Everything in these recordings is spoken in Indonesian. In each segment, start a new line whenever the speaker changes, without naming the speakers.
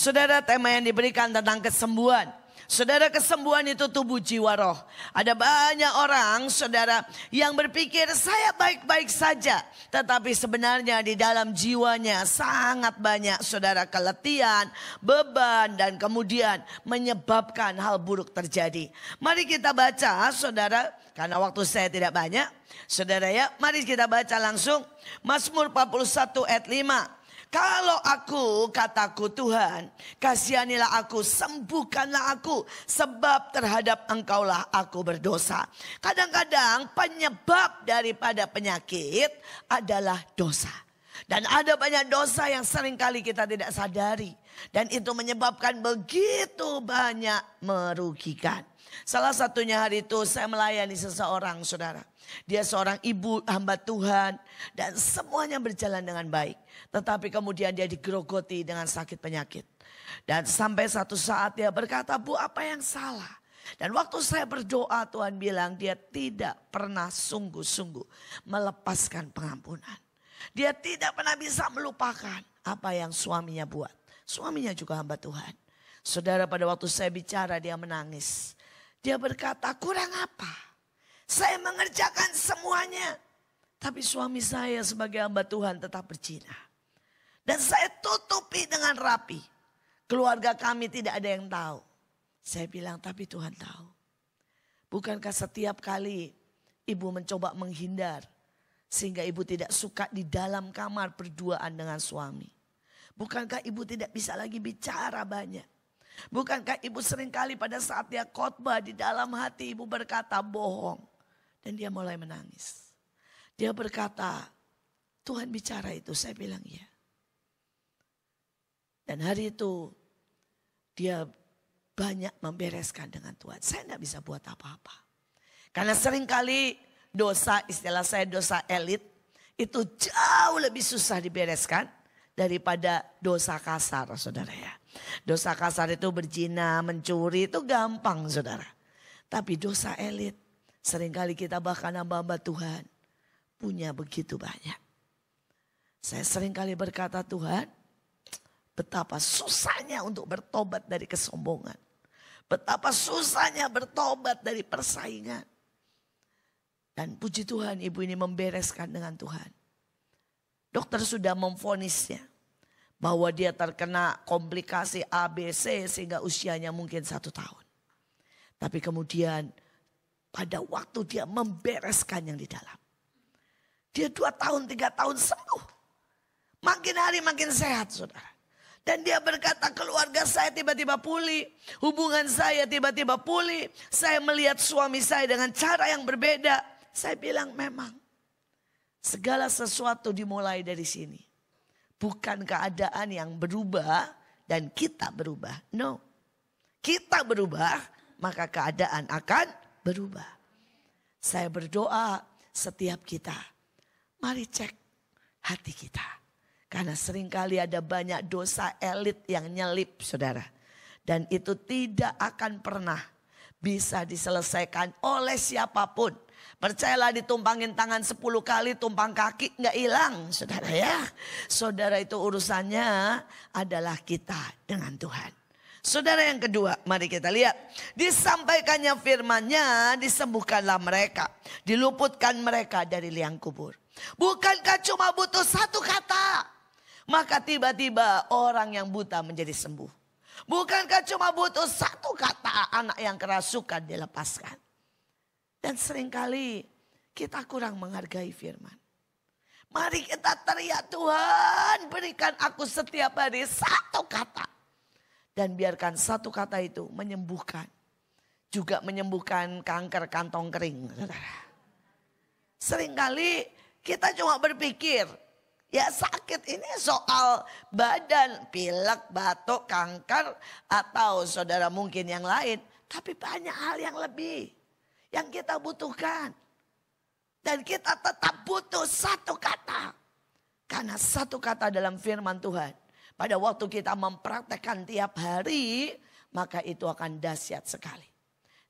Saudara tema yang diberikan tentang kesembuhan. Saudara kesembuhan itu tubuh jiwa roh. Ada banyak orang saudara yang berpikir saya baik-baik saja. Tetapi sebenarnya di dalam jiwanya sangat banyak saudara keletihan, beban dan kemudian menyebabkan hal buruk terjadi. Mari kita baca saudara karena waktu saya tidak banyak. Saudara ya mari kita baca langsung Mazmur 41 ayat 5. Kalau aku, kataku Tuhan, kasihanilah aku, sembuhkanlah aku. Sebab terhadap engkaulah aku berdosa. Kadang-kadang penyebab daripada penyakit adalah dosa. Dan ada banyak dosa yang seringkali kita tidak sadari. Dan itu menyebabkan begitu banyak merugikan. Salah satunya hari itu saya melayani seseorang saudara. Dia seorang ibu hamba Tuhan dan semuanya berjalan dengan baik. Tetapi kemudian dia digerogoti dengan sakit penyakit. Dan sampai satu saat dia berkata, "Bu, apa yang salah?" Dan waktu saya berdoa Tuhan bilang dia tidak pernah sungguh-sungguh melepaskan pengampunan. Dia tidak pernah bisa melupakan apa yang suaminya buat. Suaminya juga hamba Tuhan. Saudara pada waktu saya bicara dia menangis. Dia berkata kurang apa? Saya mengerjakan semuanya. Tapi suami saya sebagai hamba Tuhan tetap berzina. Dan saya tutupi dengan rapi. Keluarga kami tidak ada yang tahu. Saya bilang, tapi Tuhan tahu. Bukankah setiap kali ibu mencoba menghindar. Sehingga ibu tidak suka di dalam kamar berduaan dengan suami. Bukankah ibu tidak bisa lagi bicara banyak? Bukankah ibu seringkali pada saat dia khotbah di dalam hati ibu berkata bohong. Dan dia mulai menangis. Dia berkata, Tuhan bicara itu. Saya bilang ya. Dan hari itu dia banyak membereskan dengan Tuhan. Saya tidak bisa buat apa-apa. Karena seringkali dosa, istilah saya dosa elit, itu jauh lebih susah dibereskan daripada dosa kasar saudara ya. Dosa kasar itu berzina, mencuri itu gampang saudara. Tapi dosa elit Seringkali kita bahkan hamba-hamba Tuhan punya begitu banyak. Saya seringkali berkata Tuhan, betapa susahnya untuk bertobat dari kesombongan. Betapa susahnya bertobat dari persaingan. Dan puji Tuhan ibu ini membereskan dengan Tuhan. Dokter sudah memfonisnya bahwa dia terkena komplikasi ABC sehingga usianya mungkin satu tahun. Tapi kemudian pada waktu dia membereskan yang di dalam. Dia dua tahun, tiga tahun sembuh. Makin hari makin sehat saudara. Dan dia berkata keluarga saya tiba-tiba pulih. Hubungan saya tiba-tiba pulih. Saya melihat suami saya dengan cara yang berbeda. Saya bilang memang. Segala sesuatu dimulai dari sini. Bukan keadaan yang berubah dan kita berubah. No. Kita berubah maka keadaan akan berubah. Saya berdoa setiap kita. Mari cek hati kita. Karena seringkali ada banyak dosa elit yang nyelip saudara. Dan itu tidak akan pernah bisa diselesaikan oleh siapapun. Percayalah ditumpangin tangan 10 kali, tumpang kaki nggak hilang saudara ya. Saudara itu urusannya adalah kita dengan Tuhan. Saudara yang kedua, mari kita lihat. Disampaikannya firmannya, disembuhkanlah mereka. Diluputkan mereka dari liang kubur. Bukankah cuma butuh satu kata? Maka tiba-tiba orang yang buta menjadi sembuh. Bukankah cuma butuh satu kata anak yang kerasukan dilepaskan. Dan seringkali kita kurang menghargai firman. Mari kita teriak Tuhan berikan aku setiap hari satu kata dan biarkan satu kata itu menyembuhkan. Juga menyembuhkan kanker kantong kering. Seringkali kita cuma berpikir, ya sakit ini soal badan, pilek, batuk, kanker, atau saudara mungkin yang lain. Tapi banyak hal yang lebih yang kita butuhkan. Dan kita tetap butuh satu kata. Karena satu kata dalam firman Tuhan pada waktu kita mempraktekkan tiap hari, maka itu akan dahsyat sekali.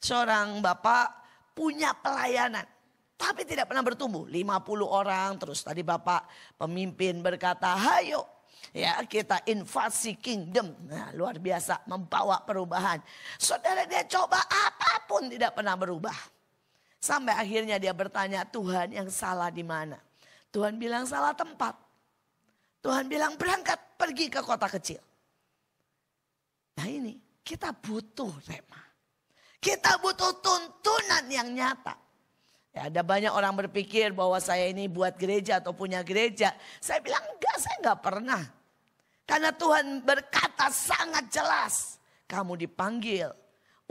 Seorang bapak punya pelayanan, tapi tidak pernah bertumbuh. 50 orang, terus tadi bapak pemimpin berkata, hayo ya kita invasi kingdom. Nah, luar biasa membawa perubahan. Saudara dia coba apapun tidak pernah berubah. Sampai akhirnya dia bertanya, Tuhan yang salah di mana? Tuhan bilang salah tempat. Tuhan bilang berangkat pergi ke kota kecil. Nah ini kita butuh rema. Kita butuh tuntunan yang nyata. Ya, ada banyak orang berpikir bahwa saya ini buat gereja atau punya gereja. Saya bilang enggak, saya enggak pernah. Karena Tuhan berkata sangat jelas. Kamu dipanggil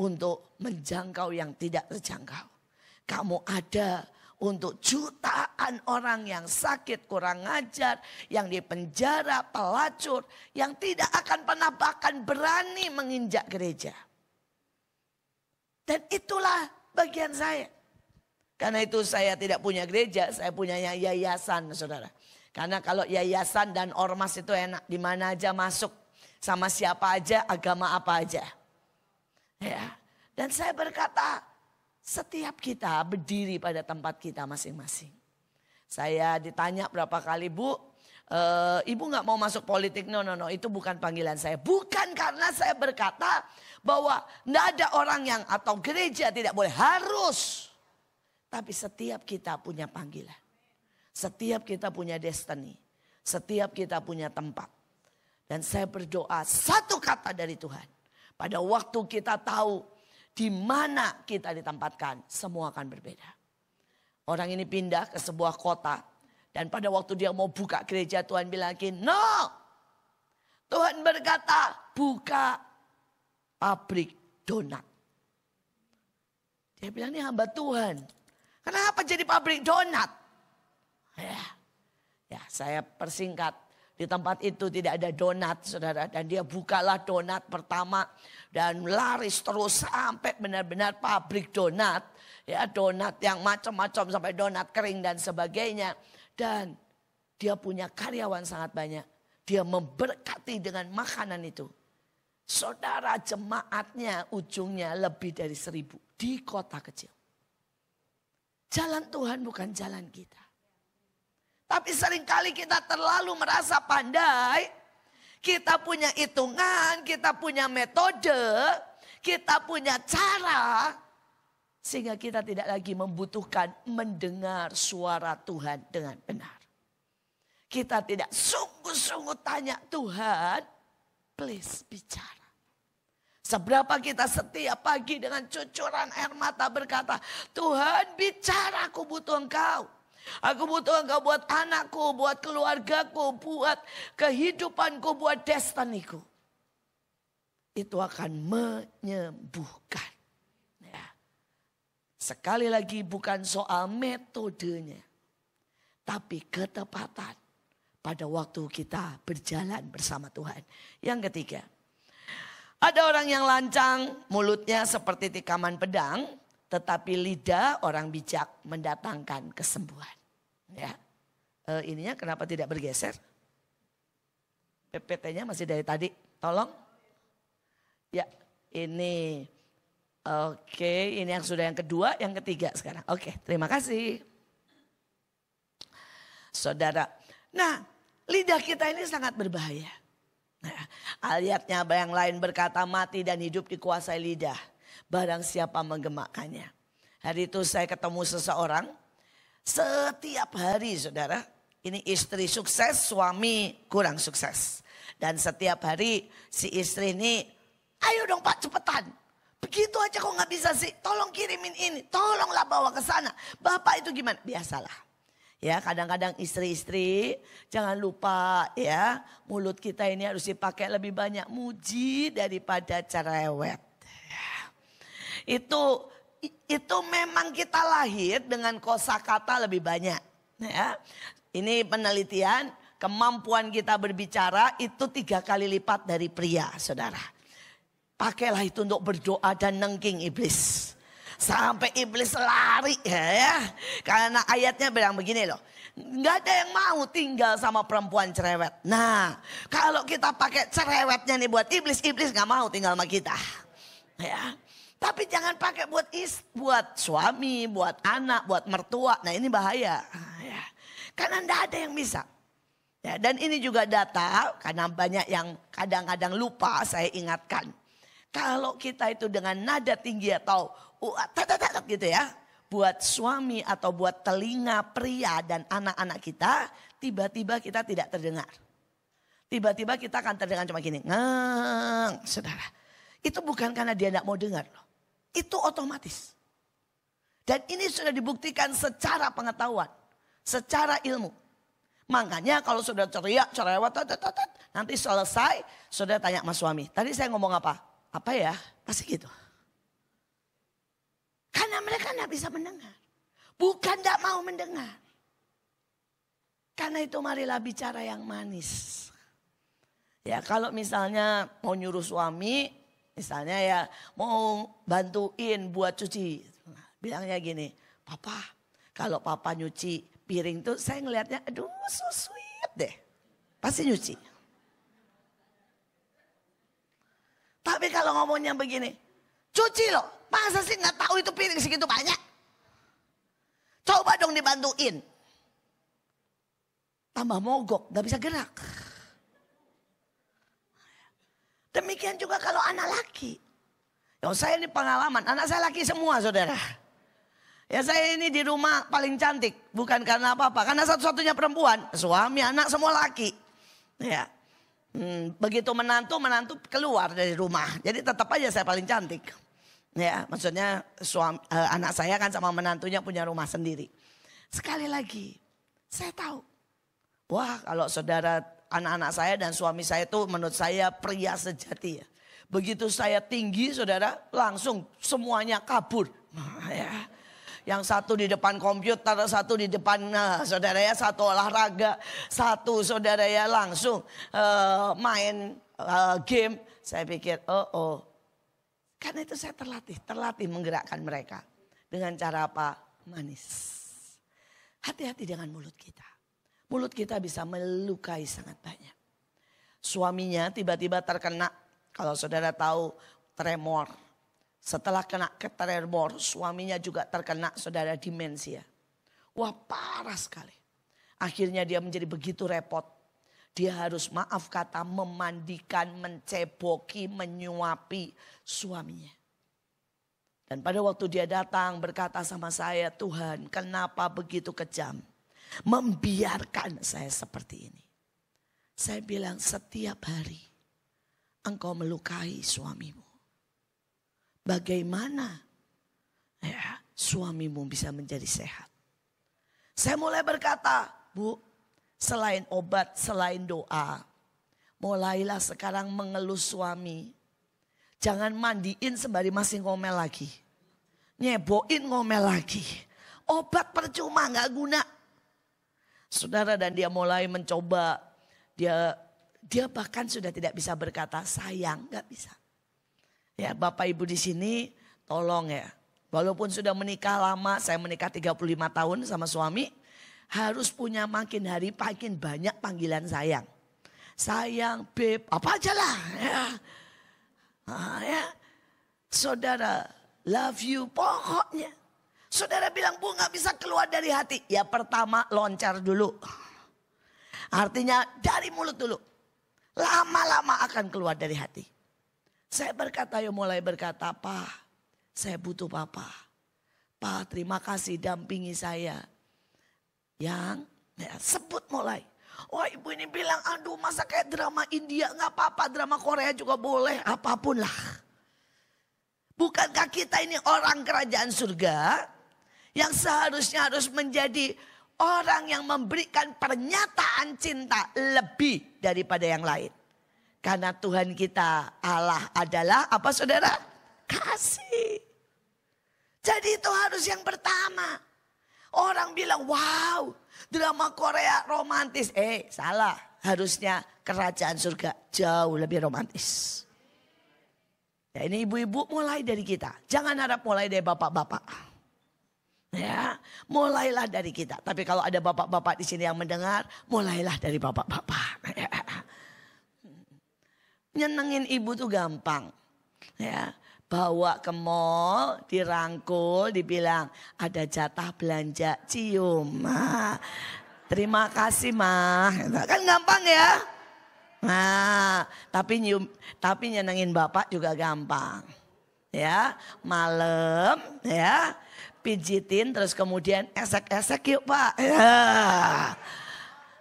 untuk menjangkau yang tidak terjangkau. Kamu ada untuk jutaan orang yang sakit, kurang ajar, yang di penjara, pelacur, yang tidak akan pernah bahkan berani menginjak gereja. Dan itulah bagian saya. Karena itu saya tidak punya gereja, saya punya yayasan saudara. Karena kalau yayasan dan ormas itu enak, di mana aja masuk, sama siapa aja, agama apa aja. Ya. Dan saya berkata, setiap kita berdiri pada tempat kita masing-masing. Saya ditanya berapa kali, Bu, e, Ibu nggak mau masuk politik? No, no, no, itu bukan panggilan saya. Bukan karena saya berkata bahwa nggak ada orang yang atau gereja tidak boleh, harus. Tapi setiap kita punya panggilan. Setiap kita punya destiny. Setiap kita punya tempat. Dan saya berdoa satu kata dari Tuhan. Pada waktu kita tahu di mana kita ditempatkan, semua akan berbeda. Orang ini pindah ke sebuah kota dan pada waktu dia mau buka gereja Tuhan bilang lagi, "No!" Tuhan berkata, "Buka pabrik donat." Dia bilang, "Ini hamba Tuhan. Kenapa jadi pabrik donat?" Ya. Ya, saya persingkat di tempat itu tidak ada donat saudara. Dan dia bukalah donat pertama. Dan laris terus sampai benar-benar pabrik donat. Ya donat yang macam-macam sampai donat kering dan sebagainya. Dan dia punya karyawan sangat banyak. Dia memberkati dengan makanan itu. Saudara jemaatnya ujungnya lebih dari seribu di kota kecil. Jalan Tuhan bukan jalan kita. Tapi seringkali kita terlalu merasa pandai. Kita punya hitungan, kita punya metode, kita punya cara. Sehingga kita tidak lagi membutuhkan mendengar suara Tuhan dengan benar. Kita tidak sungguh-sungguh tanya Tuhan, please bicara. Seberapa kita setiap pagi dengan cucuran air mata berkata, Tuhan bicara aku butuh engkau. Aku butuh engkau buat anakku, buat keluargaku, buat kehidupanku, buat destiniku. Itu akan menyembuhkan. Ya. Sekali lagi bukan soal metodenya. Tapi ketepatan pada waktu kita berjalan bersama Tuhan. Yang ketiga, ada orang yang lancang mulutnya seperti tikaman pedang, tetapi lidah orang bijak mendatangkan kesembuhan. Ya. E, ininya kenapa tidak bergeser? PPT-nya masih dari tadi. Tolong. Ya, ini. Oke, ini yang sudah yang kedua, yang ketiga sekarang. Oke, terima kasih. Saudara, nah lidah kita ini sangat berbahaya. Nah, ayatnya yang lain berkata mati dan hidup dikuasai lidah barang siapa menggemakannya. Hari itu saya ketemu seseorang, setiap hari saudara, ini istri sukses, suami kurang sukses. Dan setiap hari si istri ini, ayo dong pak cepetan, Begitu aja kok nggak bisa sih. Tolong kirimin ini. Tolonglah bawa ke sana. Bapak itu gimana? Biasalah. Ya kadang-kadang istri-istri jangan lupa ya mulut kita ini harus dipakai lebih banyak muji daripada cerewet itu itu memang kita lahir dengan kosakata lebih banyak. Ya. Ini penelitian kemampuan kita berbicara itu tiga kali lipat dari pria, saudara. Pakailah itu untuk berdoa dan nengking iblis. Sampai iblis lari ya, ya. Karena ayatnya bilang begini loh. Nggak ada yang mau tinggal sama perempuan cerewet. Nah kalau kita pakai cerewetnya nih buat iblis, iblis nggak mau tinggal sama kita. Ya. Tapi jangan pakai buat is, buat suami, buat anak, buat mertua. Nah ini bahaya. Ah, ya. Karena tidak ada yang bisa. Ya, dan ini juga data karena banyak yang kadang-kadang lupa saya ingatkan. Kalau kita itu dengan nada tinggi atau uh, tatatat gitu ya. Buat suami atau buat telinga pria dan anak-anak kita. Tiba-tiba kita tidak terdengar. Tiba-tiba kita akan terdengar cuma gini. Ngeng, saudara. Itu bukan karena dia tidak mau dengar loh. Itu otomatis. Dan ini sudah dibuktikan secara pengetahuan, secara ilmu. Makanya kalau sudah ceria, cerewet, nanti selesai, sudah tanya mas suami, tadi saya ngomong apa? Apa ya? Pasti gitu. Karena mereka tidak bisa mendengar. Bukan tidak mau mendengar. Karena itu marilah bicara yang manis. Ya kalau misalnya mau nyuruh suami, Misalnya ya mau bantuin buat cuci. Nah, bilangnya gini, papa kalau papa nyuci piring tuh saya ngelihatnya aduh so sweet deh. Pasti nyuci. Tapi kalau ngomongnya begini, cuci loh. Masa sih nggak tahu itu piring segitu banyak? Coba dong dibantuin. Tambah mogok, nggak bisa gerak. Demikian juga kalau anak laki. Ya, saya ini pengalaman, anak saya laki semua saudara. Ya saya ini di rumah paling cantik, bukan karena apa-apa. Karena satu-satunya perempuan, suami, anak semua laki. Ya. Hmm, begitu menantu, menantu keluar dari rumah. Jadi tetap aja saya paling cantik. Ya, maksudnya suami, eh, anak saya kan sama menantunya punya rumah sendiri. Sekali lagi, saya tahu. Wah, kalau saudara anak-anak saya dan suami saya itu menurut saya pria sejati ya. Begitu saya tinggi saudara langsung semuanya kabur. Nah, ya. Yang satu di depan komputer, satu di depan nah, saudara ya, satu olahraga, satu saudara ya langsung uh, main uh, game. Saya pikir, oh oh, karena itu saya terlatih, terlatih menggerakkan mereka dengan cara apa? Manis. Hati-hati dengan mulut kita. Mulut kita bisa melukai sangat banyak. Suaminya tiba-tiba terkena, kalau saudara tahu tremor. Setelah kena ke suaminya juga terkena saudara demensia. Wah parah sekali. Akhirnya dia menjadi begitu repot. Dia harus maaf kata memandikan, menceboki, menyuapi suaminya. Dan pada waktu dia datang berkata sama saya, Tuhan kenapa begitu kejam? membiarkan saya seperti ini. Saya bilang setiap hari engkau melukai suamimu. Bagaimana ya, suamimu bisa menjadi sehat? Saya mulai berkata, Bu, selain obat, selain doa, mulailah sekarang mengeluh suami. Jangan mandiin sembari masih ngomel lagi. Nyeboin ngomel lagi. Obat percuma gak guna. Saudara dan dia mulai mencoba. Dia dia bahkan sudah tidak bisa berkata sayang, nggak bisa. Ya Bapak Ibu di sini tolong ya. Walaupun sudah menikah lama, saya menikah 35 tahun sama suami, harus punya makin hari makin banyak panggilan sayang. Sayang, beb, apa aja lah. Ya. Ah, ya. Saudara, love you pokoknya. Saudara bilang bunga bisa keluar dari hati. Ya pertama loncar dulu. Artinya dari mulut dulu. Lama-lama akan keluar dari hati. Saya berkata ya mulai berkata, Pak saya butuh Papa. Pak terima kasih dampingi saya. Yang ya, sebut mulai. Wah oh, ibu ini bilang aduh masa kayak drama India nggak apa-apa drama Korea juga boleh apapun lah. Bukankah kita ini orang kerajaan surga? yang seharusnya harus menjadi orang yang memberikan pernyataan cinta lebih daripada yang lain. Karena Tuhan kita Allah adalah apa saudara? Kasih. Jadi itu harus yang pertama. Orang bilang wow drama Korea romantis. Eh salah harusnya kerajaan surga jauh lebih romantis. Ya, ini ibu-ibu mulai dari kita. Jangan harap mulai dari bapak-bapak. Ya, mulailah dari kita. Tapi kalau ada bapak-bapak di sini yang mendengar, mulailah dari bapak-bapak. Ya. Nyenengin ibu tuh gampang. Ya, bawa ke mall, dirangkul, dibilang ada jatah belanja cium. Ma. Terima kasih, mah. Gitu. Kan gampang ya? Nah, tapi nyium, tapi nyenengin bapak juga gampang. Ya, malam, ya pijitin terus kemudian esek-esek yuk pak. Ya.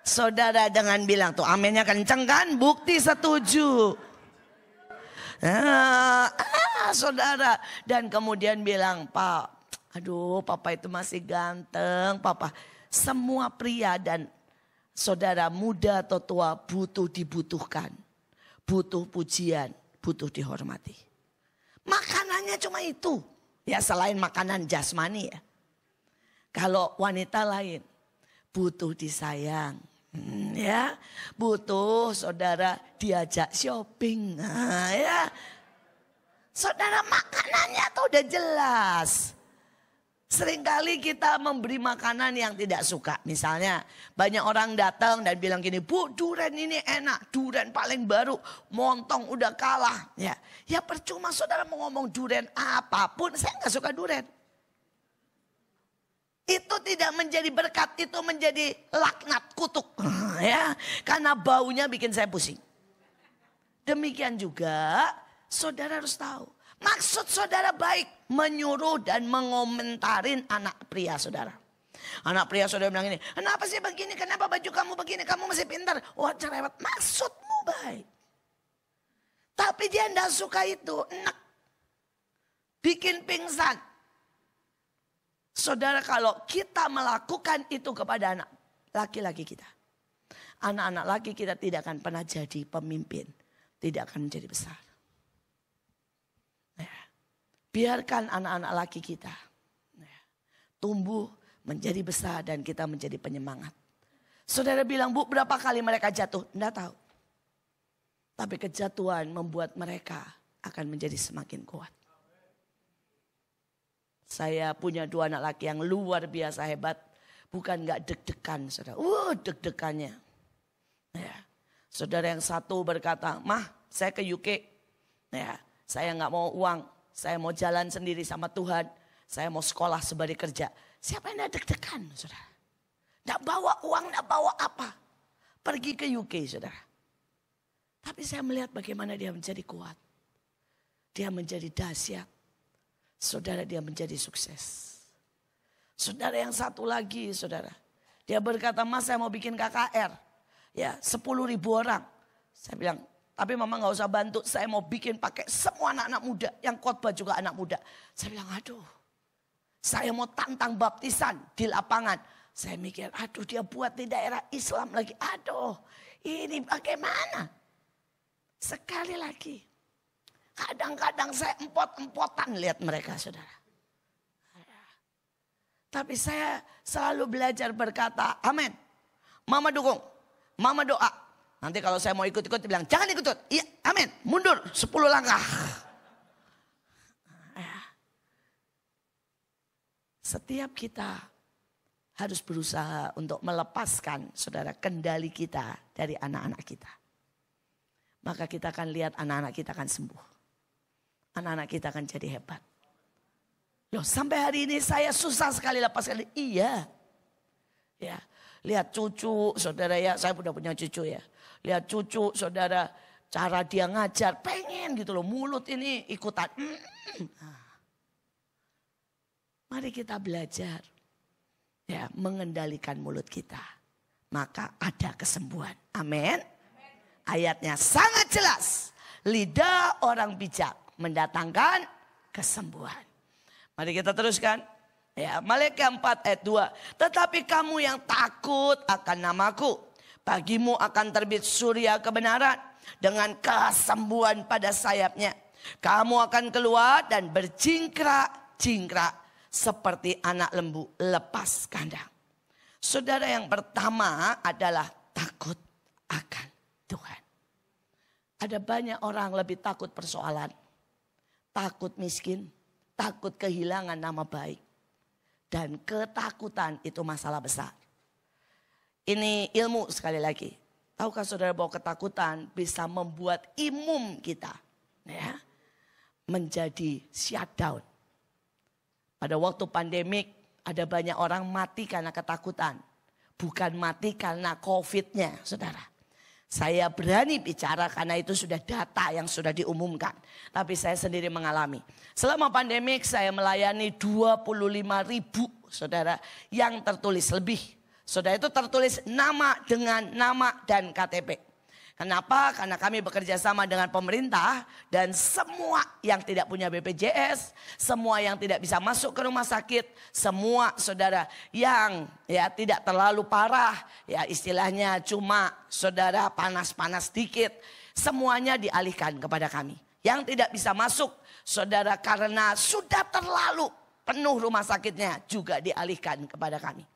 Saudara jangan bilang tuh aminnya kenceng kan bukti setuju. Ah, ah, saudara dan kemudian bilang pak aduh papa itu masih ganteng papa. Semua pria dan saudara muda atau tua butuh dibutuhkan. Butuh pujian, butuh dihormati. Makanannya cuma itu. Ya selain makanan jasmani ya. Kalau wanita lain butuh disayang. Hmm, ya, butuh saudara diajak shopping. Nah, ya. Saudara makanannya tuh udah jelas. Seringkali kita memberi makanan yang tidak suka. Misalnya banyak orang datang dan bilang gini, Bu duren ini enak, duren paling baru, montong udah kalah. ya Ya percuma saudara mau ngomong duren apapun, saya nggak suka duren. Itu tidak menjadi berkat, itu menjadi laknat kutuk. ya Karena baunya bikin saya pusing. Demikian juga saudara harus tahu. Maksud saudara baik menyuruh dan mengomentarin anak pria saudara. Anak pria saudara bilang ini, kenapa sih begini, kenapa baju kamu begini, kamu masih pintar. Wah cerewet, maksudmu baik. Tapi dia tidak suka itu, enak. Bikin pingsan. Saudara kalau kita melakukan itu kepada anak laki-laki kita. Anak-anak laki kita tidak akan pernah jadi pemimpin. Tidak akan menjadi besar. Nah, biarkan anak-anak laki kita Ya. tumbuh menjadi besar dan kita menjadi penyemangat. Saudara bilang, bu berapa kali mereka jatuh? Tidak tahu. Tapi kejatuhan membuat mereka akan menjadi semakin kuat. Saya punya dua anak laki yang luar biasa hebat. Bukan gak deg-degan saudara. Uh deg-degannya. Ya. Saudara yang satu berkata, mah saya ke UK. Ya, saya gak mau uang. Saya mau jalan sendiri sama Tuhan. Saya mau sekolah sebagai kerja. Siapa yang deg-degan saudara? Gak bawa uang, gak bawa apa. Pergi ke UK saudara. Tapi saya melihat bagaimana dia menjadi kuat. Dia menjadi dahsyat. Saudara dia menjadi sukses. Saudara yang satu lagi saudara. Dia berkata mas saya mau bikin KKR. Ya 10 ribu orang. Saya bilang tapi mama gak usah bantu, saya mau bikin pakai semua anak-anak muda. Yang khotbah juga anak muda. Saya bilang, aduh. Saya mau tantang baptisan di lapangan. Saya mikir, aduh dia buat di daerah Islam lagi. Aduh, ini bagaimana? Sekali lagi, kadang-kadang saya empot-empotan lihat mereka saudara. Tapi saya selalu belajar berkata, amin. Mama dukung, mama doa. Nanti kalau saya mau ikut-ikut bilang, jangan ikut-ikut. Iya, amin. Mundur sepuluh langkah. Setiap kita harus berusaha untuk melepaskan saudara kendali kita dari anak-anak kita. Maka kita akan lihat anak-anak kita akan sembuh. Anak-anak kita akan jadi hebat. Loh, sampai hari ini saya susah sekali lepas kali. Iya. Ya. Lihat cucu, saudara ya, saya sudah punya cucu ya. Lihat cucu, saudara, cara dia ngajar, pengen gitu loh. Mulut ini ikutan. Nah, mari kita belajar. Ya, mengendalikan mulut kita. Maka ada kesembuhan. Amin. Ayatnya sangat jelas. Lidah orang bijak mendatangkan kesembuhan. Mari kita teruskan. Ya, Malaikat 4 ayat 2. Tetapi kamu yang takut akan namaku. Bagimu akan terbit surya kebenaran. Dengan kesembuhan pada sayapnya. Kamu akan keluar dan berjingkrak-jingkrak. Seperti anak lembu lepas kandang. Saudara yang pertama adalah takut akan Tuhan. Ada banyak orang lebih takut persoalan. Takut miskin, takut kehilangan nama baik. Dan ketakutan itu masalah besar. Ini ilmu sekali lagi. Tahukah saudara bahwa ketakutan bisa membuat imun kita ya, menjadi shutdown. Pada waktu pandemik ada banyak orang mati karena ketakutan. Bukan mati karena covidnya saudara saya berani bicara karena itu sudah data yang sudah diumumkan. Tapi saya sendiri mengalami. Selama pandemik saya melayani 25 ribu saudara yang tertulis lebih. Saudara itu tertulis nama dengan nama dan KTP. Kenapa? Karena kami bekerja sama dengan pemerintah dan semua yang tidak punya BPJS, semua yang tidak bisa masuk ke rumah sakit, semua saudara yang ya tidak terlalu parah, ya istilahnya cuma saudara panas-panas sedikit, semuanya dialihkan kepada kami. Yang tidak bisa masuk, saudara karena sudah terlalu penuh rumah sakitnya juga dialihkan kepada kami.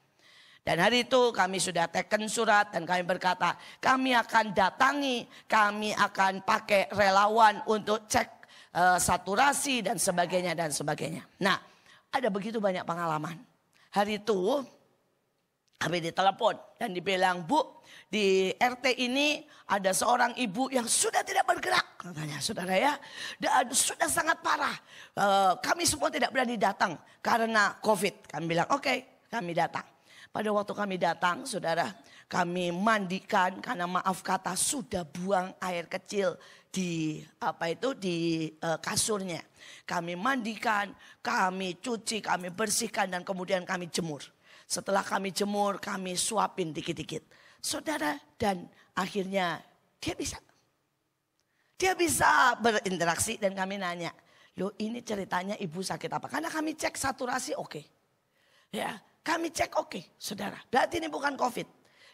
Dan hari itu kami sudah teken surat dan kami berkata, kami akan datangi, kami akan pakai relawan untuk cek uh, saturasi dan sebagainya dan sebagainya. Nah, ada begitu banyak pengalaman. Hari itu kami ditelepon dan dibilang, Bu, di RT ini ada seorang ibu yang sudah tidak bergerak. Katanya, saudara ya, dan sudah sangat parah. E, kami semua tidak berani datang karena COVID. Kami bilang, oke, okay, kami datang. Pada waktu kami datang, saudara, kami mandikan karena maaf kata sudah buang air kecil di apa itu di e, kasurnya. Kami mandikan, kami cuci, kami bersihkan dan kemudian kami jemur. Setelah kami jemur, kami suapin dikit-dikit. Saudara dan akhirnya dia bisa dia bisa berinteraksi dan kami nanya, "Loh, ini ceritanya ibu sakit apa?" Karena kami cek saturasi oke. Okay. Ya, kami cek oke, okay, saudara. Berarti ini bukan COVID.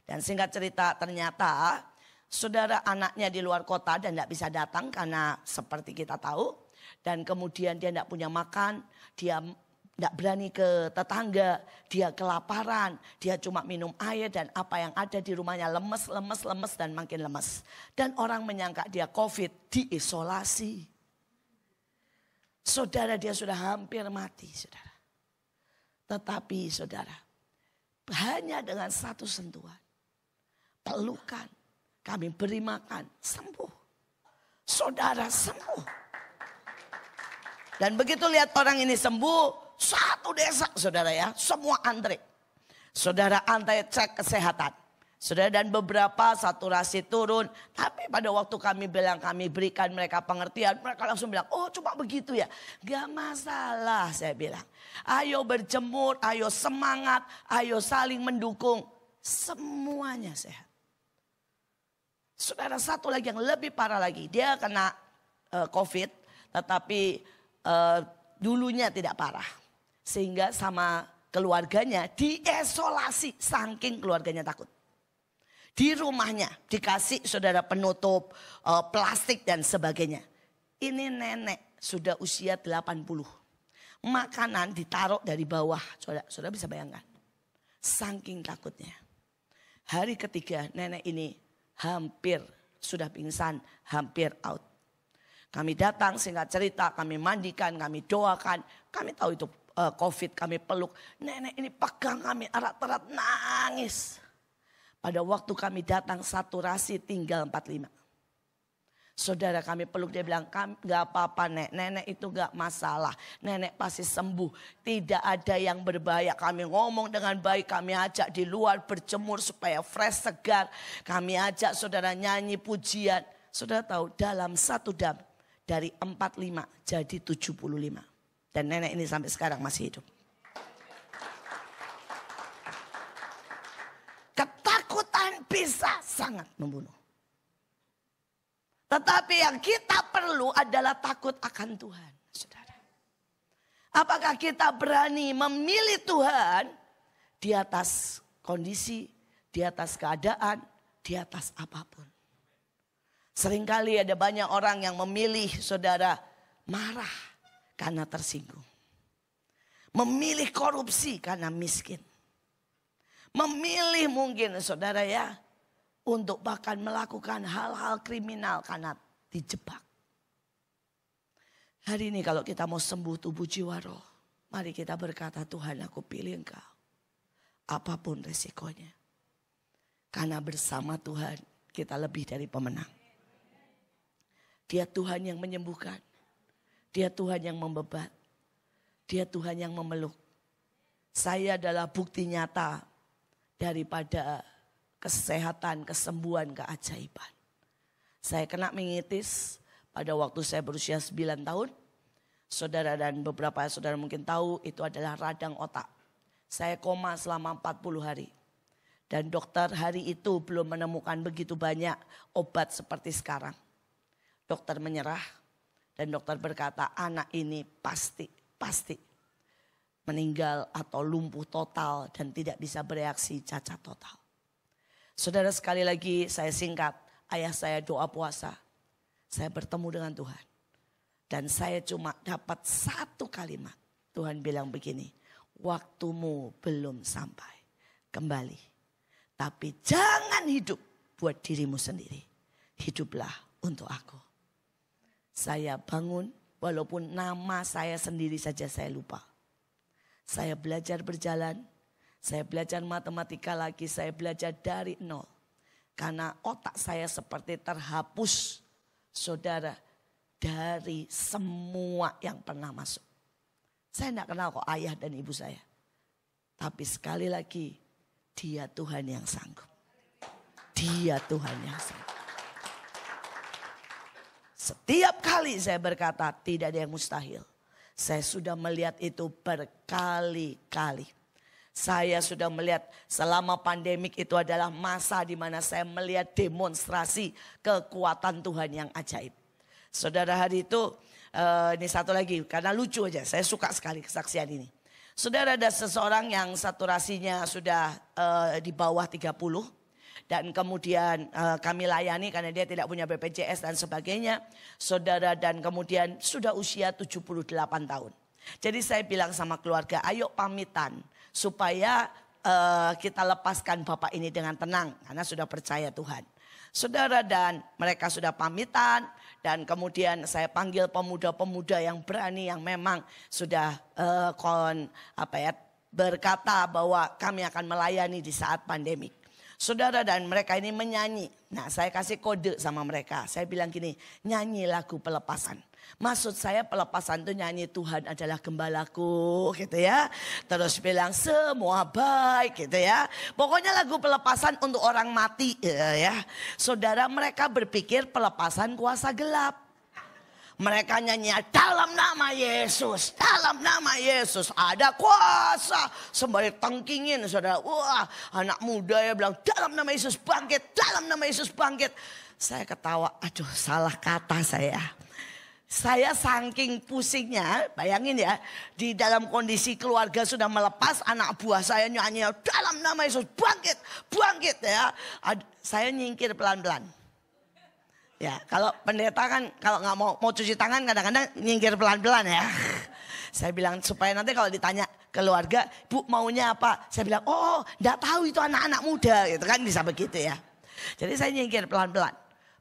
Dan singkat cerita ternyata saudara anaknya di luar kota dan tidak bisa datang karena seperti kita tahu. Dan kemudian dia tidak punya makan, dia tidak berani ke tetangga, dia kelaparan, dia cuma minum air dan apa yang ada di rumahnya lemes, lemes, lemes dan makin lemes. Dan orang menyangka dia covid, diisolasi. Saudara dia sudah hampir mati, saudara. Tetapi saudara, hanya dengan satu sentuhan, pelukan, kami beri makan, sembuh. Saudara sembuh. Dan begitu lihat orang ini sembuh, satu desa saudara ya, semua antre. Saudara antre cek kesehatan. Saudara dan beberapa saturasi turun. Tapi pada waktu kami bilang kami berikan mereka pengertian. Mereka langsung bilang oh cuma begitu ya. Gak masalah saya bilang. Ayo berjemur, ayo semangat, ayo saling mendukung. Semuanya sehat. Saudara satu lagi yang lebih parah lagi. Dia kena uh, covid tetapi uh, dulunya tidak parah. Sehingga sama keluarganya diisolasi saking keluarganya takut di rumahnya dikasih saudara penutup uh, plastik dan sebagainya. Ini nenek sudah usia 80. Makanan ditaruh dari bawah, saudara, saudara bisa bayangkan. Saking takutnya. Hari ketiga nenek ini hampir sudah pingsan, hampir out. Kami datang singkat cerita, kami mandikan, kami doakan. Kami tahu itu uh, covid, kami peluk. Nenek ini pegang kami erat-erat nangis pada waktu kami datang saturasi tinggal 45. Saudara kami peluk dia bilang gak apa-apa nek, nenek itu gak masalah. Nenek pasti sembuh, tidak ada yang berbahaya. Kami ngomong dengan baik, kami ajak di luar berjemur supaya fresh segar. Kami ajak saudara nyanyi pujian. Saudara tahu dalam satu dam dari 45 jadi 75. Dan nenek ini sampai sekarang masih hidup. bisa sangat membunuh. Tetapi yang kita perlu adalah takut akan Tuhan, saudara. Apakah kita berani memilih Tuhan di atas kondisi, di atas keadaan, di atas apapun? Seringkali ada banyak orang yang memilih saudara marah karena tersinggung. Memilih korupsi karena miskin. Memilih mungkin saudara ya. Untuk bahkan melakukan hal-hal kriminal karena dijebak. Hari ini kalau kita mau sembuh tubuh jiwa roh. Mari kita berkata Tuhan aku pilih engkau. Apapun resikonya. Karena bersama Tuhan kita lebih dari pemenang. Dia Tuhan yang menyembuhkan. Dia Tuhan yang membebat. Dia Tuhan yang memeluk. Saya adalah bukti nyata daripada kesehatan, kesembuhan, keajaiban. Saya kena mengitis pada waktu saya berusia 9 tahun. Saudara dan beberapa saudara mungkin tahu itu adalah radang otak. Saya koma selama 40 hari. Dan dokter hari itu belum menemukan begitu banyak obat seperti sekarang. Dokter menyerah dan dokter berkata anak ini pasti, pasti meninggal atau lumpuh total dan tidak bisa bereaksi cacat total. Saudara sekali lagi saya singkat, ayah saya doa puasa. Saya bertemu dengan Tuhan. Dan saya cuma dapat satu kalimat. Tuhan bilang begini, waktumu belum sampai. Kembali. Tapi jangan hidup buat dirimu sendiri. Hiduplah untuk aku. Saya bangun walaupun nama saya sendiri saja saya lupa saya belajar berjalan, saya belajar matematika lagi, saya belajar dari nol. Karena otak saya seperti terhapus, saudara, dari semua yang pernah masuk. Saya tidak kenal kok ayah dan ibu saya. Tapi sekali lagi, dia Tuhan yang sanggup. Dia Tuhan yang sanggup. Setiap kali saya berkata tidak ada yang mustahil. Saya sudah melihat itu berkali-kali. Saya sudah melihat selama pandemik itu adalah masa di mana saya melihat demonstrasi kekuatan Tuhan yang ajaib. Saudara hari itu eh, ini satu lagi karena lucu aja. Saya suka sekali kesaksian ini. Saudara ada seseorang yang saturasinya sudah eh, di bawah 30 dan kemudian uh, kami layani karena dia tidak punya BPJS dan sebagainya. Saudara dan kemudian sudah usia 78 tahun. Jadi saya bilang sama keluarga, ayo pamitan supaya uh, kita lepaskan bapak ini dengan tenang karena sudah percaya Tuhan. Saudara dan mereka sudah pamitan dan kemudian saya panggil pemuda-pemuda yang berani yang memang sudah uh, kon apa ya berkata bahwa kami akan melayani di saat pandemik. Saudara dan mereka ini menyanyi. Nah saya kasih kode sama mereka. Saya bilang gini, nyanyi lagu pelepasan. Maksud saya pelepasan itu nyanyi Tuhan adalah gembalaku gitu ya. Terus bilang semua baik gitu ya. Pokoknya lagu pelepasan untuk orang mati eh, ya. Saudara mereka berpikir pelepasan kuasa gelap. Mereka nyanyi dalam nama Yesus, dalam nama Yesus ada kuasa. Sembari tengkingin saudara, wah anak muda ya bilang dalam nama Yesus bangkit, dalam nama Yesus bangkit. Saya ketawa, aduh salah kata saya. Saya saking pusingnya, bayangin ya, di dalam kondisi keluarga sudah melepas anak buah saya nyanyi dalam nama Yesus bangkit, bangkit ya. Saya nyingkir pelan-pelan Ya, kalau pendeta kan kalau nggak mau mau cuci tangan kadang-kadang nyingkir pelan-pelan ya. Saya bilang supaya nanti kalau ditanya keluarga, Bu maunya apa? Saya bilang, "Oh, enggak oh, tahu itu anak-anak muda." gitu kan bisa begitu ya. Jadi saya nyingkir pelan-pelan.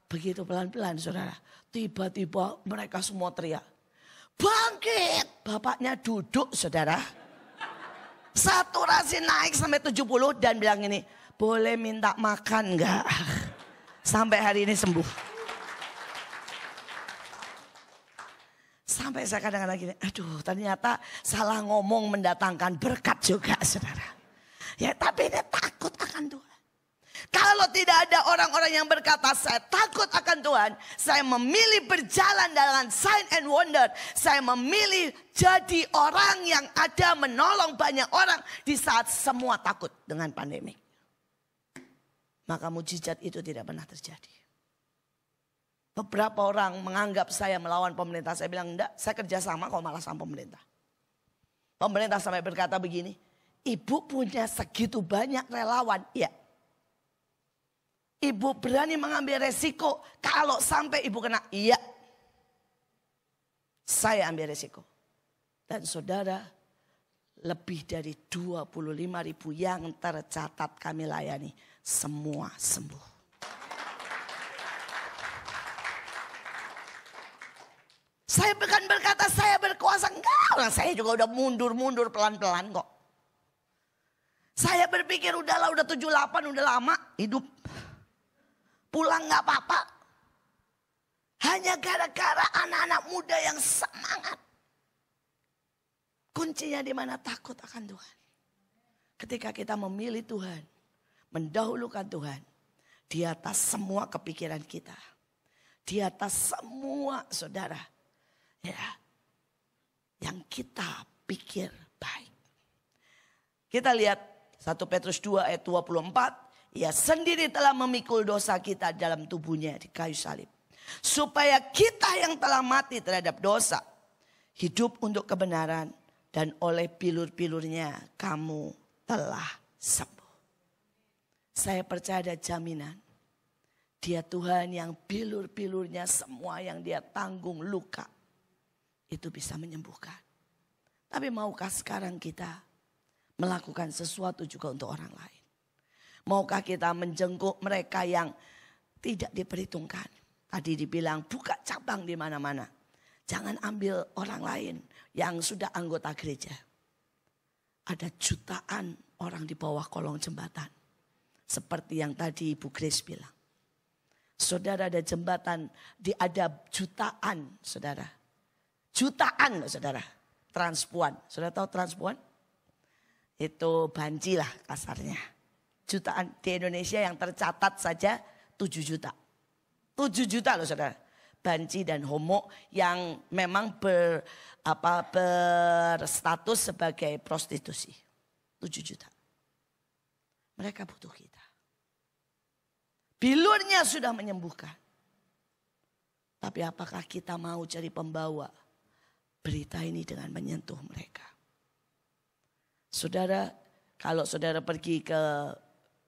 Begitu pelan-pelan Saudara, tiba-tiba mereka semua teriak. Bangkit! Bapaknya duduk Saudara. Satu rasi naik sampai 70 dan bilang ini, "Boleh minta makan enggak?" Sampai hari ini sembuh. Sampai saya kadang-kadang gini, aduh ternyata salah ngomong mendatangkan berkat juga saudara. Ya tapi ini takut akan Tuhan. Kalau tidak ada orang-orang yang berkata saya takut akan Tuhan, saya memilih berjalan dalam sign and wonder, saya memilih jadi orang yang ada menolong banyak orang di saat semua takut dengan pandemi. Maka mujizat itu tidak pernah terjadi. Beberapa orang menganggap saya melawan pemerintah. Saya bilang enggak, saya kerja sama kok malah sama pemerintah. Pemerintah sampai berkata begini, ibu punya segitu banyak relawan. Ya. Ibu berani mengambil resiko kalau sampai ibu kena. Iya. Saya ambil resiko. Dan saudara, lebih dari 25 ribu yang tercatat kami layani. Semua sembuh. Saya bukan berkata saya berkuasa, enggak. Orang saya juga udah mundur-mundur pelan-pelan kok. Saya berpikir udahlah udah 78 udah lama hidup. Pulang nggak apa-apa. Hanya gara-gara anak-anak muda yang semangat. Kuncinya di mana takut akan Tuhan. Ketika kita memilih Tuhan, mendahulukan Tuhan di atas semua kepikiran kita. Di atas semua saudara ya yang kita pikir baik. Kita lihat 1 Petrus 2 ayat 24, ia sendiri telah memikul dosa kita dalam tubuhnya di kayu salib. Supaya kita yang telah mati terhadap dosa, hidup untuk kebenaran dan oleh pilur-pilurnya kamu telah sembuh. Saya percaya ada jaminan. Dia Tuhan yang pilur-pilurnya semua yang dia tanggung luka itu bisa menyembuhkan. Tapi maukah sekarang kita melakukan sesuatu juga untuk orang lain? Maukah kita menjenguk mereka yang tidak diperhitungkan? Tadi dibilang buka cabang di mana-mana. Jangan ambil orang lain yang sudah anggota gereja. Ada jutaan orang di bawah kolong jembatan. Seperti yang tadi Ibu Grace bilang. Saudara ada jembatan, di ada jutaan saudara Jutaan loh saudara. Transpuan. Saudara tahu transpuan? Itu banci lah kasarnya. Jutaan di Indonesia yang tercatat saja 7 juta. 7 juta loh saudara. Banci dan homo yang memang ber, apa, berstatus sebagai prostitusi. 7 juta. Mereka butuh kita. Bilurnya sudah menyembuhkan. Tapi apakah kita mau cari pembawa? berita ini dengan menyentuh mereka. Saudara, kalau saudara pergi ke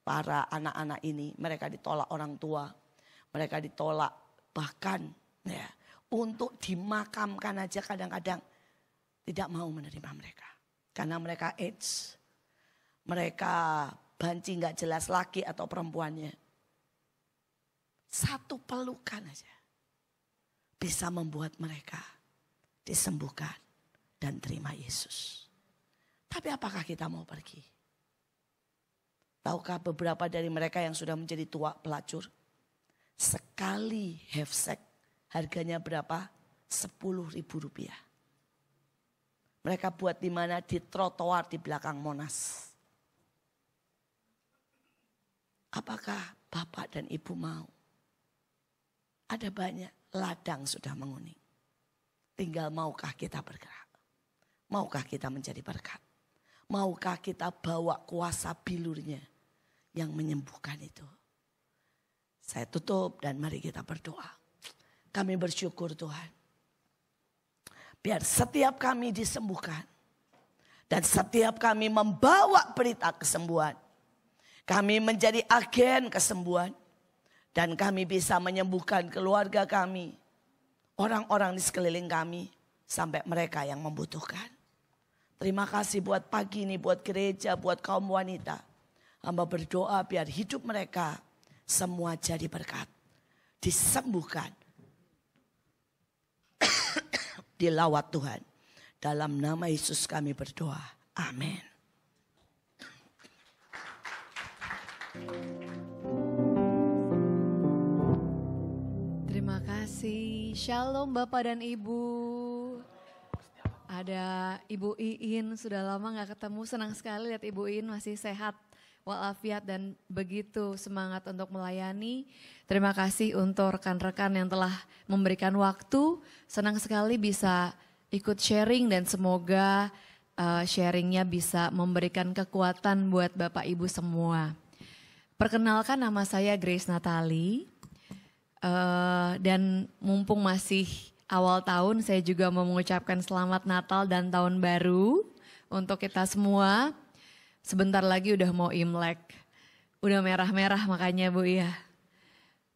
para anak-anak ini, mereka ditolak orang tua, mereka ditolak bahkan ya untuk dimakamkan aja kadang-kadang tidak mau menerima mereka karena mereka AIDS, mereka banci nggak jelas laki atau perempuannya. Satu pelukan aja bisa membuat mereka disembuhkan dan terima Yesus. Tapi apakah kita mau pergi? Tahukah beberapa dari mereka yang sudah menjadi tua pelacur? Sekali have sex harganya berapa? Sepuluh ribu rupiah. Mereka buat di mana? Di trotoar di belakang Monas. Apakah Bapak dan Ibu mau? Ada banyak ladang sudah menguning. Tinggal maukah kita bergerak? Maukah kita menjadi berkat? Maukah kita bawa kuasa bilurnya yang menyembuhkan itu? Saya tutup dan mari kita berdoa. Kami bersyukur Tuhan. Biar setiap kami disembuhkan. Dan setiap kami membawa berita kesembuhan. Kami menjadi agen kesembuhan. Dan kami bisa menyembuhkan keluarga kami, orang-orang di sekeliling kami sampai mereka yang membutuhkan. Terima kasih buat pagi ini, buat gereja, buat kaum wanita. Hamba berdoa biar hidup mereka semua jadi berkat. Disembuhkan. Dilawat Tuhan. Dalam nama Yesus kami berdoa. Amin.
Terima kasih. Shalom Bapak dan Ibu. Ada Ibu Iin, sudah lama gak ketemu. Senang sekali lihat Ibu Iin masih sehat walafiat dan begitu semangat untuk melayani. Terima kasih untuk rekan-rekan yang telah memberikan waktu. Senang sekali bisa ikut sharing dan semoga eh, sharingnya bisa memberikan kekuatan buat Bapak Ibu semua. Perkenalkan nama saya Grace Natali. Uh, dan mumpung masih awal tahun, saya juga mau mengucapkan selamat Natal dan tahun baru untuk kita semua. Sebentar lagi udah mau Imlek. Udah merah-merah makanya Bu ya.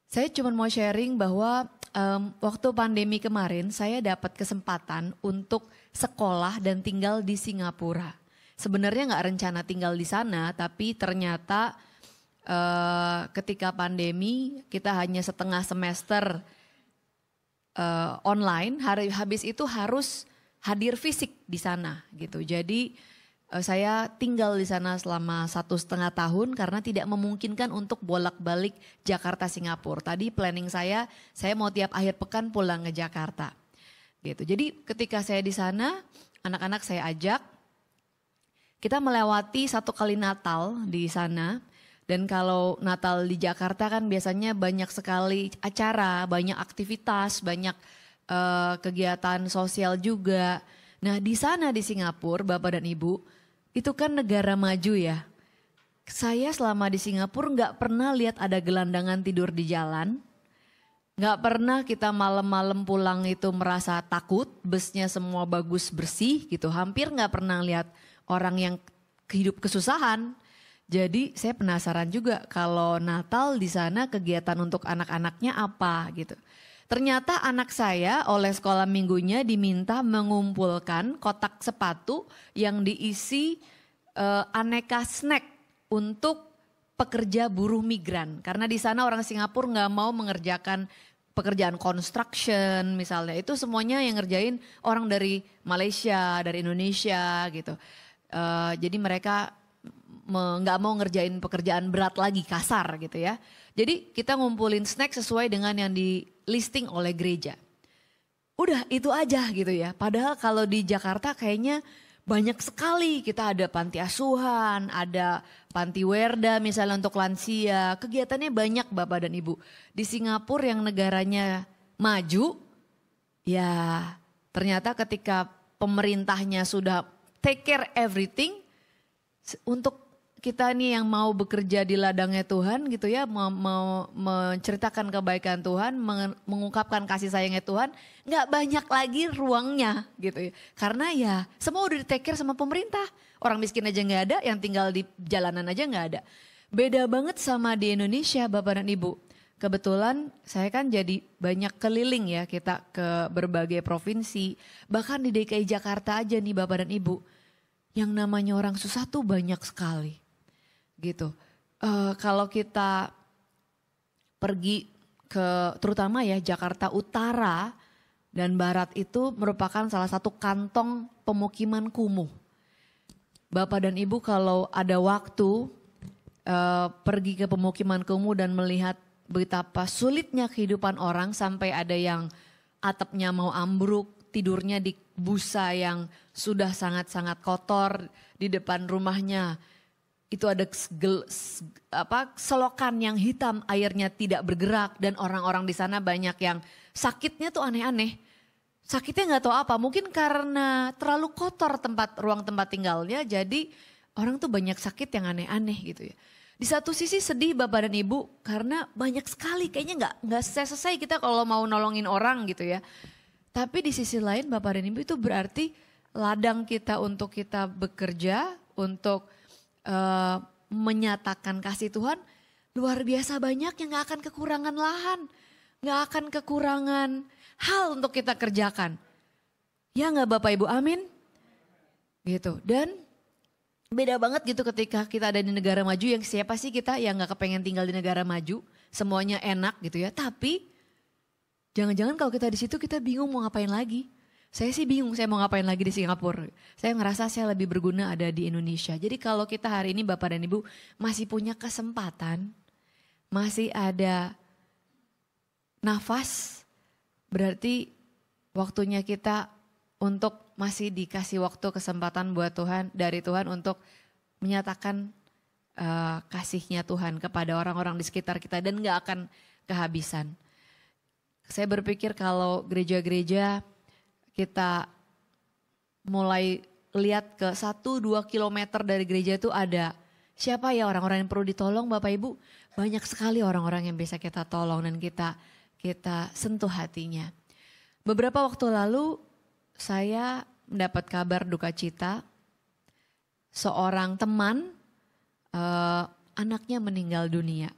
Saya cuma mau sharing bahwa um, waktu pandemi kemarin saya dapat kesempatan untuk sekolah dan tinggal di Singapura. Sebenarnya nggak rencana tinggal di sana, tapi ternyata Eh, ketika pandemi kita hanya setengah semester eh, online, hari habis itu harus hadir fisik di sana gitu. Jadi eh, saya tinggal di sana selama satu setengah tahun karena tidak memungkinkan untuk bolak-balik Jakarta Singapura. Tadi planning saya, saya mau tiap akhir pekan pulang ke Jakarta gitu. Jadi ketika saya di sana, anak-anak saya ajak kita melewati satu kali Natal di sana dan kalau Natal di Jakarta kan biasanya banyak sekali acara, banyak aktivitas, banyak uh, kegiatan sosial juga. Nah di sana di Singapura, Bapak dan Ibu, itu kan negara maju ya. Saya selama di Singapura nggak pernah lihat ada gelandangan tidur di jalan. Nggak pernah kita malam-malam pulang itu merasa takut, busnya semua bagus bersih gitu. Hampir nggak pernah lihat orang yang hidup kesusahan. Jadi saya penasaran juga kalau Natal di sana kegiatan untuk anak-anaknya apa gitu. Ternyata anak saya oleh sekolah minggunya diminta mengumpulkan kotak sepatu yang diisi uh, aneka snack untuk pekerja buruh migran. Karena di sana orang Singapura nggak mau mengerjakan pekerjaan construction misalnya itu semuanya yang ngerjain orang dari Malaysia, dari Indonesia gitu. Uh, jadi mereka nggak mau ngerjain pekerjaan berat lagi kasar gitu ya. Jadi kita ngumpulin snack sesuai dengan yang di listing oleh gereja. Udah itu aja gitu ya. Padahal kalau di Jakarta kayaknya banyak sekali kita ada panti asuhan, ada panti werda misalnya untuk lansia. Kegiatannya banyak Bapak dan Ibu. Di Singapura yang negaranya maju ya ternyata ketika pemerintahnya sudah take care everything untuk kita nih yang mau bekerja di ladangnya Tuhan gitu ya, mau, mau menceritakan kebaikan Tuhan, mengungkapkan kasih sayangnya Tuhan, nggak banyak lagi ruangnya gitu ya. Karena ya semua udah di take care sama pemerintah. Orang miskin aja nggak ada, yang tinggal di jalanan aja nggak ada. Beda banget sama di Indonesia Bapak dan Ibu. Kebetulan saya kan jadi banyak keliling ya kita ke berbagai provinsi. Bahkan di DKI Jakarta aja nih Bapak dan Ibu yang namanya orang susah tuh banyak sekali gitu. Uh, kalau kita pergi ke terutama ya Jakarta Utara dan Barat itu merupakan salah satu kantong pemukiman kumuh. Bapak dan Ibu kalau ada waktu uh, pergi ke pemukiman kumuh dan melihat betapa sulitnya kehidupan orang sampai ada yang atapnya mau ambruk, tidurnya di busa yang sudah sangat-sangat kotor di depan rumahnya itu ada segel, apa selokan yang hitam airnya tidak bergerak dan orang-orang di sana banyak yang sakitnya tuh aneh-aneh. Sakitnya nggak tahu apa, mungkin karena terlalu kotor tempat ruang tempat tinggalnya jadi orang tuh banyak sakit yang aneh-aneh gitu ya. Di satu sisi sedih bapak dan ibu karena banyak sekali kayaknya nggak nggak selesai kita kalau mau nolongin orang gitu ya. Tapi di sisi lain bapak dan ibu itu berarti ladang kita untuk kita bekerja, untuk Eh, menyatakan kasih Tuhan luar biasa banyak yang nggak akan kekurangan lahan. nggak akan kekurangan hal untuk kita kerjakan. Ya nggak Bapak Ibu amin? Gitu dan beda banget gitu ketika kita ada di negara maju yang siapa sih kita yang nggak kepengen tinggal di negara maju. Semuanya enak gitu ya tapi jangan-jangan kalau kita di situ kita bingung mau ngapain lagi saya sih bingung saya mau ngapain lagi di Singapura. Saya ngerasa saya lebih berguna ada di Indonesia. Jadi kalau kita hari ini Bapak dan Ibu masih punya kesempatan, masih ada nafas, berarti waktunya kita untuk masih dikasih waktu kesempatan buat Tuhan dari Tuhan untuk menyatakan uh, kasihnya Tuhan kepada orang-orang di sekitar kita dan nggak akan kehabisan. Saya berpikir kalau gereja-gereja kita mulai lihat ke satu dua kilometer dari gereja itu ada siapa ya orang-orang yang perlu ditolong Bapak Ibu? Banyak sekali orang-orang yang bisa kita tolong dan kita kita sentuh hatinya. Beberapa waktu lalu saya mendapat kabar duka cita seorang teman eh, anaknya meninggal dunia.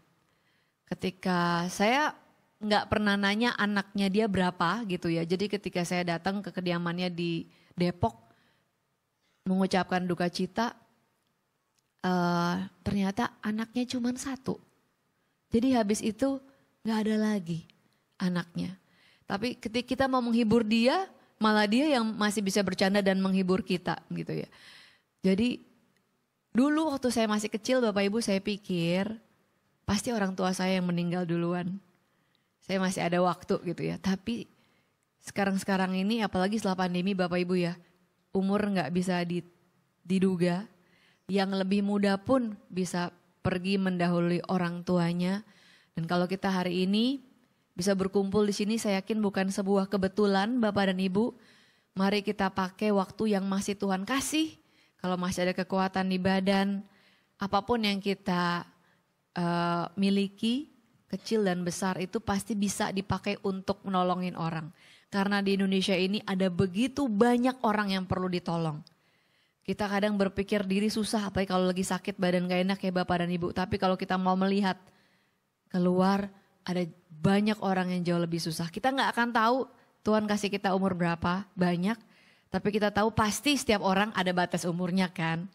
Ketika saya nggak pernah nanya anaknya dia berapa gitu ya. Jadi ketika saya datang ke kediamannya di Depok mengucapkan duka cita, uh, ternyata anaknya cuma satu. Jadi habis itu nggak ada lagi anaknya. Tapi ketika kita mau menghibur dia, malah dia yang masih bisa bercanda dan menghibur kita gitu ya. Jadi dulu waktu saya masih kecil Bapak Ibu saya pikir pasti orang tua saya yang meninggal duluan saya masih ada waktu gitu ya. Tapi sekarang-sekarang ini apalagi setelah pandemi Bapak Ibu ya, umur nggak bisa diduga. Yang lebih muda pun bisa pergi mendahului orang tuanya. Dan kalau kita hari ini bisa berkumpul di sini saya yakin bukan sebuah kebetulan Bapak dan Ibu. Mari kita pakai waktu yang masih Tuhan kasih. Kalau masih ada kekuatan di badan, apapun yang kita uh, miliki, kecil dan besar itu pasti bisa dipakai untuk menolongin orang. Karena di Indonesia ini ada begitu banyak orang yang perlu ditolong. Kita kadang berpikir diri susah, apalagi kalau lagi sakit badan gak enak ya Bapak dan Ibu. Tapi kalau kita mau melihat keluar ada banyak orang yang jauh lebih susah. Kita nggak akan tahu Tuhan kasih kita umur berapa, banyak. Tapi kita tahu pasti setiap orang ada batas umurnya kan.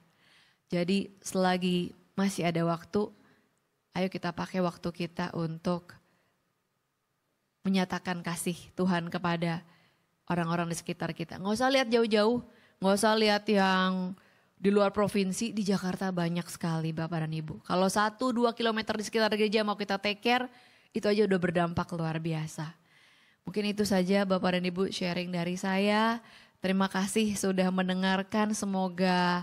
Jadi selagi masih ada waktu, Ayo kita pakai waktu kita untuk menyatakan kasih Tuhan kepada orang-orang di sekitar kita. Nggak usah lihat jauh-jauh, nggak usah lihat yang di luar provinsi, di Jakarta banyak sekali Bapak dan Ibu. Kalau satu dua kilometer di sekitar gereja mau kita take care, itu aja udah berdampak luar biasa. Mungkin itu saja Bapak dan Ibu sharing dari saya. Terima kasih sudah mendengarkan. Semoga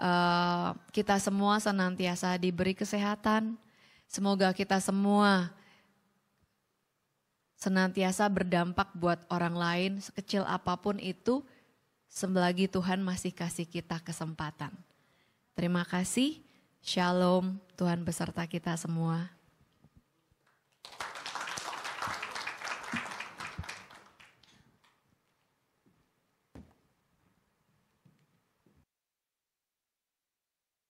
uh, kita semua senantiasa diberi kesehatan, Semoga kita semua senantiasa berdampak buat orang lain sekecil apapun itu Sebelagi Tuhan masih kasih kita kesempatan. Terima kasih. Shalom, Tuhan beserta kita semua.